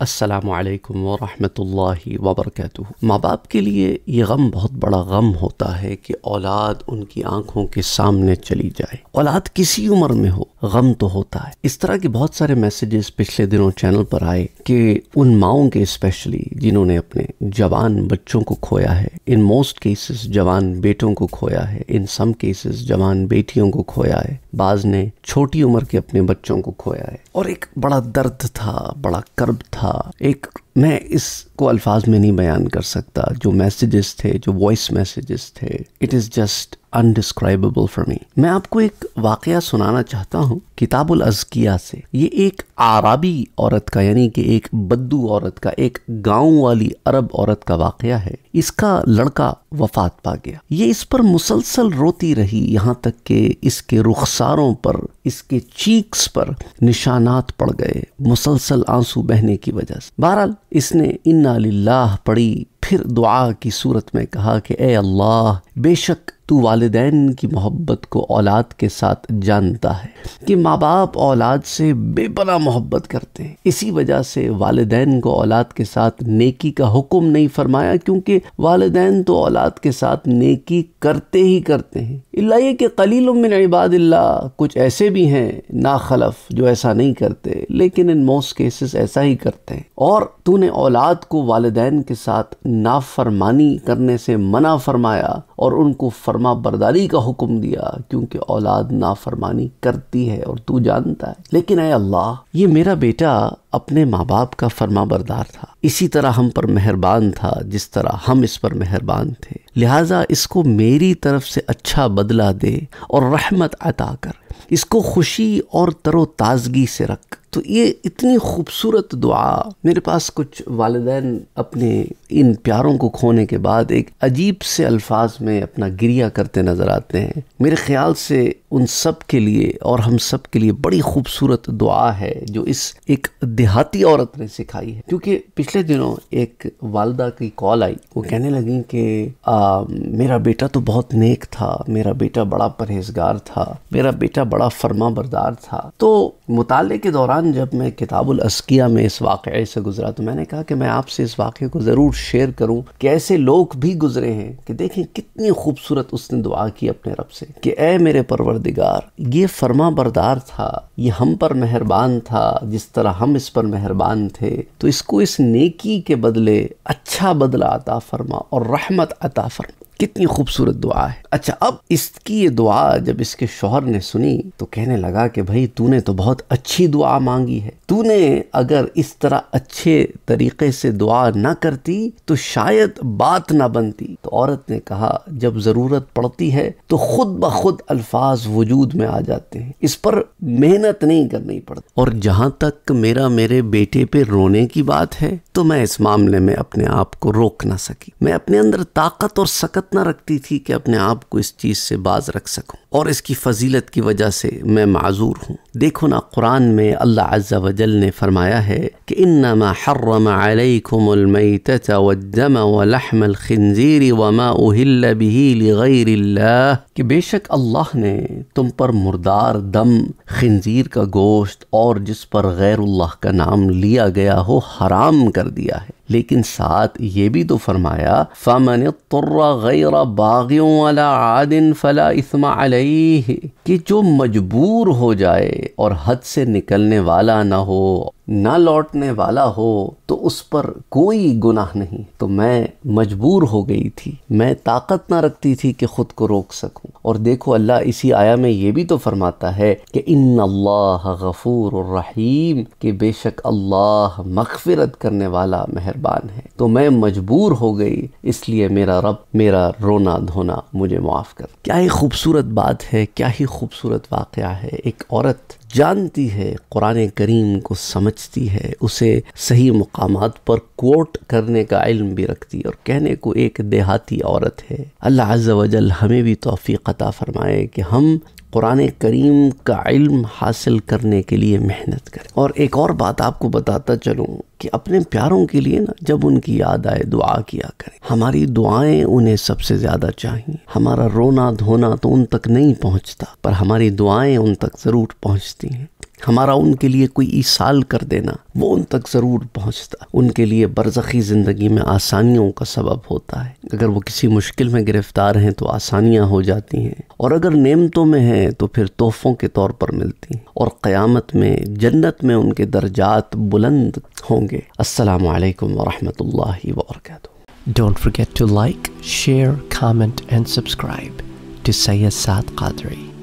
असलकम वरहमल वबरक माँ बाप के लिए ये गम बहुत बड़ा गम होता है कि औलाद उनकी आंखों के सामने चली जाए औलाद किसी उम्र में हो गम तो होता है इस तरह के बहुत सारे मैसेजेस पिछले दिनों चैनल पर आए कि उन माओं के स्पेशली जिन्होंने अपने जवान बच्चों को खोया है इन मोस्ट केसेस जवान बेटों को खोया है इन सम केसेस जवान बेटियों को खोया है बाज ने छोटी उम्र के अपने बच्चों को खोया है और एक बड़ा दर्द था बड़ा कर्ब था था एक मैं इसको अल्फाज में नहीं बयान कर सकता जो मैसेजेस थे जो वॉइस मैसेजेस थे it is just undescribable for me मैं आपको एक वाक़ सुनाना चाहता हूँ किताबुल अजकिया से ये एक आरबी औरत का यानी कि एक बद्दू औरत का एक गांव वाली अरब औरत का वाक़ है इसका लड़का वफात पा गया ये इस पर मुसलसल रोती रही यहाँ तक कि इसके रुखसारों पर इसके चीक्स पर निशानात पड़ गए मुसलसल आंसू बहने की वजह से बहरहाल इसने इन्ना लाह पढ़ी फिर दुआ की सूरत में कहा कि ए अल्लाह बेशक तू वालदेन की मोहब्बत को औलाद के साथ जानता है कि माँ बाप औलाद से बेपना मोहब्बत करते हैं इसी वजह से वालदेन को औलाद के साथ नेकी का हुक्म नहीं फरमाया क्योंकि वालदेन तो औलाद के साथ नेकी करते ही करते हैं अल्लाह के कलील मिन इबादिल्ला कुछ ऐसे भी हैं नाखलफ जो ऐसा नहीं करते लेकिन इन मोस्ट केसेस ऐसा ही करते हैं और तूने औलाद को वालदेन के साथ नाफरमानी करने से मना फरमाया और उनको फर्मा बरदारी का हुक्म दिया क्योंकि औलाद नाफरमानी करती है और तू जानता है लेकिन अय अल्लाह ये मेरा बेटा अपने माँ बाप का फर्मा बरदार था इसी तरह हम पर मेहरबान था जिस तरह हम इस पर मेहरबान थे लिहाजा इसको मेरी तरफ से अच्छा बदला दे और रहमत अता कर इसको खुशी और तरोताज़गी से रख तो ये इतनी खूबसूरत दुआ मेरे पास कुछ वालदेन अपने इन प्यारों को खोने के बाद एक अजीब से अल्फाज में अपना गिरिया करते नज़र आते हैं मेरे ख्याल से उन सब के लिए और हम सब के लिए बड़ी खूबसूरत दुआ है जो इस एक देहाती औरत ने सिखाई है क्योंकि पिछले दिनों एक वालदा की कॉल आई वो कहने लगी कि मेरा बेटा तो बहुत नेक था मेरा बेटा बड़ा परहेजगार था मेरा बेटा बड़ा फर्मा बरदार था तो मुताले के दौरान जब मैं किताबुल अस्किया में इस वाक़े से गुज़रा तो मैंने कहा कि मैं आपसे इस वाक़े को ज़रूर शेयर करूं कि ऐसे लोग भी गुज़रे हैं कि देखें कितनी खूबसूरत उसने दुआ की अपने रब से कि ए मेरे परवरदिगार ये फर्मा बरदार था ये हम पर मेहरबान था जिस तरह हम इस पर मेहरबान थे तो इसको इस नेकी के बदले अच्छा बदला अता फरमा और रहमत अता फरमा कितनी खूबसूरत दुआ है अच्छा अब इसकी ये दुआ जब इसके शोहर ने सुनी तो कहने लगा कि भाई तूने तो बहुत अच्छी दुआ मांगी है तूने अगर इस तरह अच्छे तरीके से दुआ ना करती तो शायद बात ना बनती तो औरत ने कहा जब ज़रूरत पड़ती है तो खुद ब खुद अल्फाज वजूद में आ जाते हैं इस पर मेहनत नहीं करनी पड़ती और जहां तक मेरा मेरे बेटे पे रोने की बात है तो मैं इस मामले में अपने आप को रोक ना सकी मैं अपने अंदर ताकत और सकत हिम्मत ना रखती थी कि अपने आप को इस चीज़ से बाज रख सकूं और इसकी फजीलत की वजह से मैं माजूर हूं देखो ना कुरान में अल्लाह अज्जा वजल ने फरमाया है कि इन्नमा हर्रम अलैकुमुलमैतत वदम वलहमल खिंजीर वमा उहिल्ल बिही लिगैरिल्लाह कि बेशक अल्लाह ने तुम पर मुर्दार दम खंजीर का गोश्त और जिस पर गैरुल्लाह का नाम लिया गया हो हराम कर दिया है लेकिन साथ ये भी तो फरमाया फ़मन गैर बागियों वाला आदिन फ़ला इसमा कि जो मजबूर हो जाए और हद से निकलने वाला ना हो ना लौटने वाला हो तो उस पर कोई गुनाह नहीं तो मैं मजबूर हो गई थी मैं ताकत ना रखती थी कि खुद को रोक सकूं और देखो अल्लाह इसी आया में ये भी तो फरमाता है कि इन अल्लाह गफूर रहीम कि बेशक अल्लाह मगफिरत करने वाला मेहरबान है तो मैं मजबूर हो गई इसलिए मेरा रब मेरा रोना धोना मुझे माफ़ कर क्या ही खूबसूरत बात है क्या ही खूबसूरत वाक़ है एक औरत जानती है कुरान करीम को समझती है उसे सही मकाम पर कोट करने का इल्म भी रखती है और कहने को एक देहाती औरत है अल्लाह वजल हमें भी तोफ़ी अता फ़रमाए कि हम कुरान करीम का इल्म हासिल करने के लिए मेहनत करें और एक और बात आपको बताता चलूँ कि अपने प्यारों के लिए ना जब उनकी याद आए दुआ किया करें हमारी दुआएं उन्हें सबसे ज़्यादा चाहिए हमारा रोना धोना तो उन तक नहीं पहुँचता पर हमारी दुआएं उन तक ज़रूर पहुँचती हैं हमारा उनके लिए कोई ईसाल कर देना वो उन तक ज़रूर पहुंचता उनके लिए बरसखी ज़िंदगी में आसानियों का सबब होता है अगर वो किसी मुश्किल में गिरफ्तार हैं तो आसानियाँ हो जाती हैं और अगर नेमतों में हैं तो फिर तोहफ़ों के तौर पर मिलती हैं और क़यामत में जन्नत में उनके दर्जात बुलंद होंगे असलकम वरहमल वर्क Don't forget to like, share, comment and subscribe to Sayyid